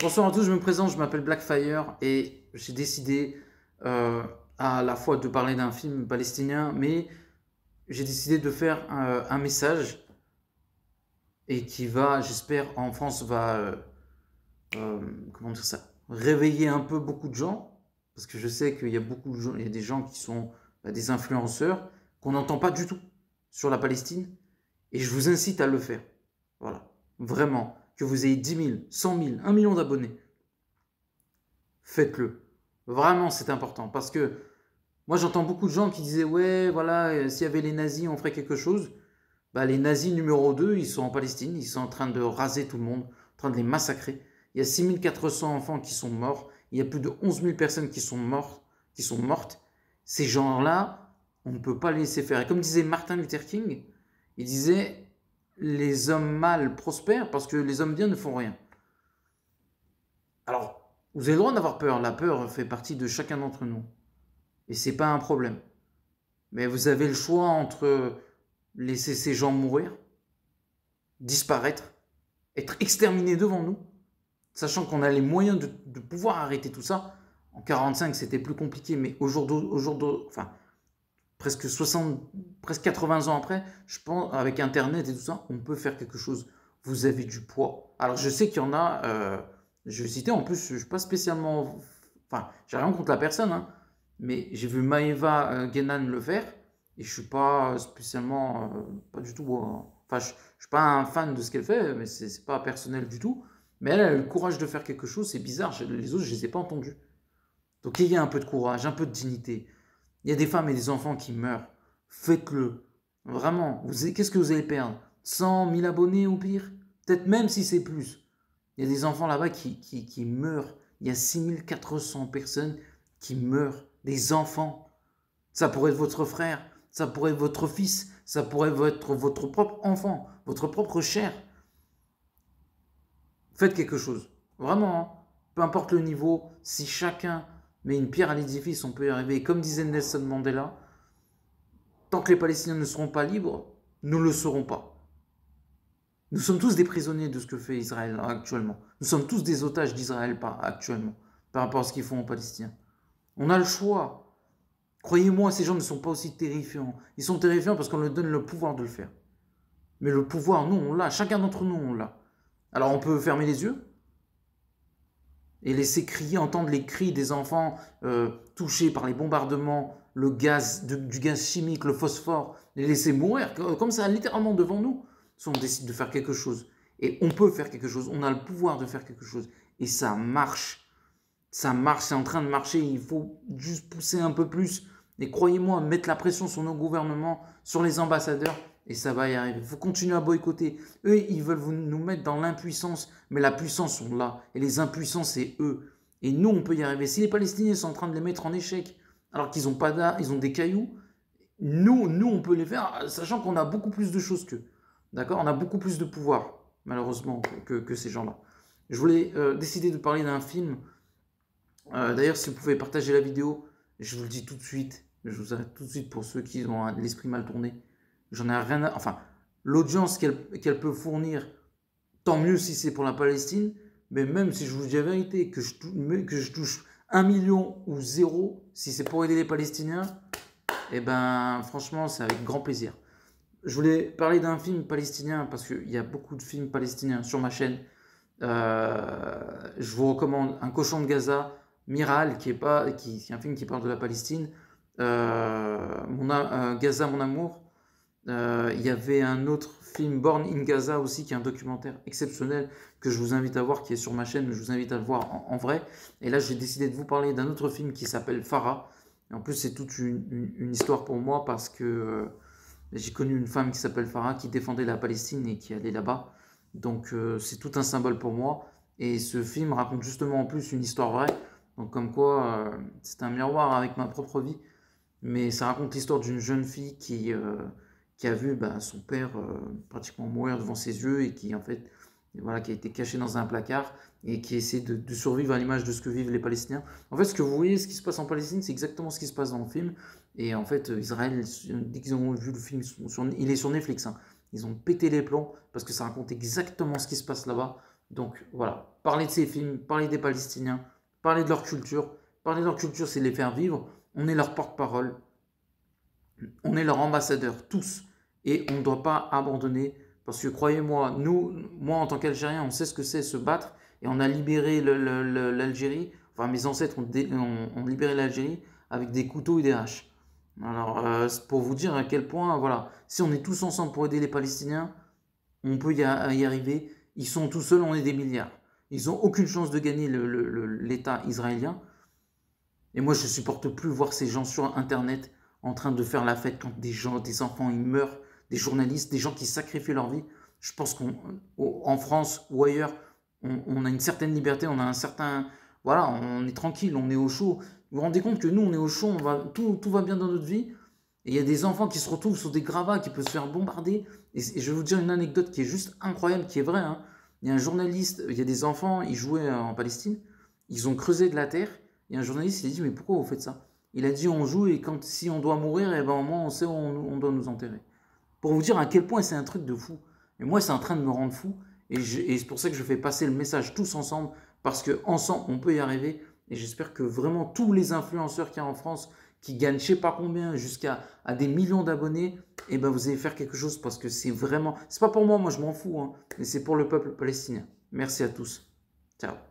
Bonsoir à tous, je me présente, je m'appelle Blackfire et j'ai décidé euh, à la fois de parler d'un film palestinien, mais j'ai décidé de faire euh, un, message et qui va, j'espère, en France, va euh, comment ça, réveiller un peu beaucoup de gens parce que je sais qu'il y a beaucoup de gens, il y a des gens qui sont bah, des influenceurs qu'on n'entend pas du tout sur la Palestine et je vous incite à le faire. Voilà, vraiment que vous ayez 10 000, 100 000, 1 million d'abonnés, faites-le. Vraiment, c'est important parce que moi, j'entends beaucoup de gens qui disaient Ouais, voilà, euh, s'il y avait les nazis, on ferait quelque chose. Bah, les nazis numéro 2, ils sont en Palestine, ils sont en train de raser tout le monde, en train de les massacrer. Il y a 400 enfants qui sont morts, il y a plus de 11 000 personnes qui sont mortes. Qui sont mortes. Ces gens-là, on ne peut pas les laisser faire. Et comme disait Martin Luther King, il disait les hommes mâles prospèrent parce que les hommes bien ne font rien. Alors, vous avez le droit d'avoir peur. La peur fait partie de chacun d'entre nous. Et c'est pas un problème. Mais vous avez le choix entre laisser ces gens mourir, disparaître, être exterminés devant nous, sachant qu'on a les moyens de, pouvoir arrêter tout ça. En 45, c'était plus compliqué, mais aujourd'hui, jour' enfin, presque 60, presque 80 ans après, je pense, avec Internet et tout ça, on peut faire quelque chose. Vous avez du poids. Alors, je sais qu'il y en a, euh, je vais citer, en plus, je ne suis pas spécialement. Enfin, j'ai rien contre la personne, hein, mais j'ai vu Maeva euh, le faire, et je ne suis pas spécialement. Euh, pas du tout. Euh, enfin, je ne suis pas un fan de ce qu'elle fait, mais ce n'est pas personnel du tout. Mais elle, elle a le courage de faire quelque chose, c'est bizarre, les autres, je ne les ai pas entendus. Donc, il y a un peu de courage, un peu de dignité. Il y a des femmes et des enfants qui meurent. Faites-le. Vraiment, qu'est-ce que vous allez perdre 100, 000 abonnés au pire Peut-être même si c'est plus. Il y a des enfants là-bas qui, qui, meurent. Il y a 6400 personnes qui meurent. Des enfants. Ça pourrait être votre frère, ça pourrait être votre fils, ça pourrait être votre propre enfant, votre propre chair. Faites quelque chose. Vraiment, hein. peu importe le niveau, si chacun mais une pierre à l'édifice, on peut y arriver. Et comme disait Nelson Mandela, tant que les Palestiniens ne seront pas libres, nous ne le serons pas. Nous sommes tous des prisonniers de ce que fait Israël actuellement. Nous sommes tous des otages d'Israël actuellement, par rapport à ce qu'ils font aux Palestiniens. On a le choix. Croyez-moi, ces gens ne sont pas aussi terrifiants. Ils sont terrifiants parce qu'on leur donne le pouvoir de le faire. Mais le pouvoir, nous, on l'a. Chacun d'entre nous, on l'a. Alors on peut fermer les yeux, et laisser crier, entendre les cris des enfants euh, touchés par les bombardements, le gaz, du, du, gaz chimique, le phosphore, les laisser mourir, comme ça, littéralement devant nous, si on décide de faire quelque chose. Et on peut faire quelque chose, on a le pouvoir de faire quelque chose. Et ça marche. Ça marche, c'est en train de marcher, il faut juste pousser un peu plus. Et croyez-moi, mettre la pression sur nos gouvernements, sur les ambassadeurs, et ça va y arriver. Il faut continuer à boycotter. Eux, ils veulent vous, nous mettre dans l'impuissance. Mais la puissance, on l'a. Et les impuissants, c'est eux. Et nous, on peut y arriver. Si les Palestiniens sont en train de les mettre en échec, alors qu'ils ont pas ils ont des cailloux, nous, nous, on peut les faire, sachant qu'on a beaucoup plus de choses qu'eux. D'accord On a beaucoup plus de pouvoir, malheureusement, que, ces gens-là. Je voulais euh, décider de parler d'un film. Euh, d'ailleurs, si vous pouvez partager la vidéo, je vous le dis tout de suite. Je vous arrête tout de suite pour ceux qui ont l'esprit mal tourné. J'en ai rien à... Enfin, l'audience qu'elle peut fournir, tant mieux si c'est pour la Palestine, mais même si je vous dis la vérité, que je, que je touche un million ou zéro, si c'est pour aider les Palestiniens, eh ben franchement, c'est avec grand plaisir. Je voulais parler d'un film palestinien parce qu'il y a beaucoup de films palestiniens sur ma chaîne. Euh, je vous recommande Un cochon de Gaza, Miral, qui est, pas, qui, un film qui parle de la Palestine, euh, euh, Gaza, mon amour, euh, il y avait un autre film Born in Gaza aussi, qui est un documentaire exceptionnel que je vous invite à voir, qui est sur ma chaîne, mais je vous invite à le voir en, vrai. Et là, j'ai décidé de vous parler d'un autre film qui s'appelle Farah. Et en plus, c'est toute une, histoire pour moi parce que euh, j'ai connu une femme qui s'appelle Farah qui défendait la Palestine et qui allait là-bas. Donc, euh, c'est tout un symbole pour moi. Et ce film raconte justement en plus une histoire vraie. Donc, comme quoi, c'est un miroir avec ma propre vie. Mais ça raconte l'histoire d'une jeune fille qui qui a vu ben, son père euh, pratiquement mourir devant ses yeux et qui en fait voilà, qui a été caché dans un placard et qui essaie de, survivre à l'image de ce que vivent les Palestiniens. En fait, ce que vous voyez, ce qui se passe en Palestine, c'est exactement ce qui se passe dans le film. Et en fait, euh, Israël, dès qu'ils ont vu le film, il est sur Netflix. Hein. Ils ont pété les plans parce que ça raconte exactement ce qui se passe là-bas. Donc voilà, parler de ces films, parler des Palestiniens, parler de leur culture. Parler de leur culture, c'est les faire vivre. On est leur porte-parole. On est leur ambassadeur, tous et on ne doit pas abandonner. Parce que croyez-moi, nous, moi en tant qu'Algérien, on sait ce que c'est se battre et on a libéré l'Algérie. Enfin, mes ancêtres ont, libéré l'Algérie avec des couteaux et des haches. Alors, euh, pour vous dire à quel point, voilà, si on est tous ensemble pour aider les Palestiniens, on peut y, arriver. Ils sont tout seuls, on est des milliards. Ils n'ont aucune chance de gagner l'État israélien. Et moi, je supporte plus voir ces gens sur Internet en train de faire la fête quand des gens, des enfants, ils meurent des journalistes, des gens qui sacrifient leur vie. Je pense qu'en euh, France ou ailleurs, on, a une certaine liberté, on a un certain... Voilà, on est tranquille, on est au chaud. Vous vous rendez compte que nous, on est au chaud, on va, tout, va bien dans notre vie. Et il y a des enfants qui se retrouvent sur des gravats, qui peuvent se faire bombarder. Et, je vais vous dire une anecdote qui est juste incroyable, qui est vraie. Hein. Il y a un journaliste, il y a des enfants, ils jouaient en Palestine, ils ont creusé de la terre. Et un journaliste, il a dit, mais pourquoi vous faites ça Il a dit, on joue et quand si on doit mourir, et eh ben au moins on sait où on doit nous enterrer. Pour vous dire à quel point c'est un truc de fou. Et moi, c'est en train de me rendre fou. Et, c'est pour ça que je fais passer le message tous ensemble, parce qu'ensemble, on peut y arriver. Et j'espère que vraiment tous les influenceurs qu'il y a en France, qui gagnent je sais pas combien, jusqu'à des millions d'abonnés, eh ben vous allez faire quelque chose parce que c'est vraiment... C'est pas pour moi, moi je m'en fous, hein, mais c'est pour le peuple palestinien. Merci à tous. Ciao.